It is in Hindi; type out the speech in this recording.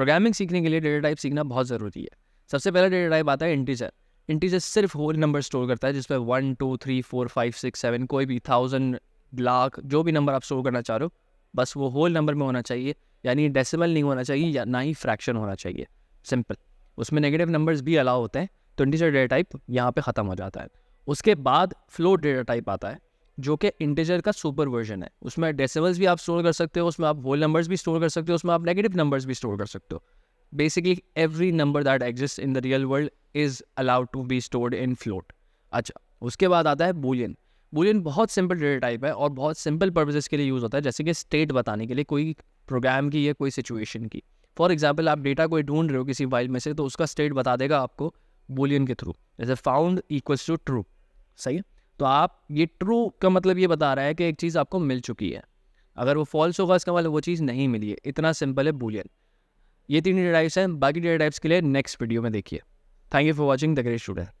प्रोग्रामिंग सीखने के लिए डेटा टाइप सीखना बहुत ज़रूरी है सबसे पहला डेटा टाइप आता है इंटीजर इंटीजर सिर्फ होल नंबर स्टोर करता है जिसमें one two three four five six seven कोई भी थाउजेंड लाख जो भी नंबर आप स्टोर करना चाह रहे हो बस वो होल नंबर में होना चाहिए यानी डेसिमल नहीं होना चाहिए या ना ही फ्रैक्शन होना चाहिए सिंपल उसमें नेगेटिव नंबर्स भी अलाउ होते हैं तो इंटीजर डेटा टाइप यहाँ पे ख़त्म हो जाता है उसके बाद फ्लोट डेटा टाइप आता है जो कि इंटीजर का सुपर वर्जन है उसमें डेसिमल्स भी आप स्टोर कर सकते हो उसमें आप होल नंबर्स भी स्टोर कर सकते हो उसमें आप नेगेटिव नंबर्स भी स्टोर कर सकते हो basically every number that exist in the real world is allowed to be stored in float अच्छा उसके बाद आता है बुलियन बुलियन बहुत सिंपल डेटा टाइप है और बहुत सिंपल पर्पजेज के लिए यूज़ होता है जैसे कि स्टेट बताने के लिए कोई प्रोग्राम की या कोई सिचुएशन की फॉर एग्जाम्पल आप डेटा कोई ढूंढ रहे हो किसी फाइल में से तो उसका स्टेट बता देगा आपको बुलियन के थ्रू जैसे फाउंड इक्वल्स टू ट्रू सही है तो आप ये ट्रू का मतलब ये बता रहा है कि एक चीज़ आपको मिल चुकी है अगर वो फॉल्स होगा इसका मतलब वो चीज़ नहीं मिली है इतना सिंपल है बुलियन ये तीन डेटा टाइप्स हैं बाकी डेटा टाइप्स के लिए नेक्स्ट वीडियो में देखिए thank you for watching the great student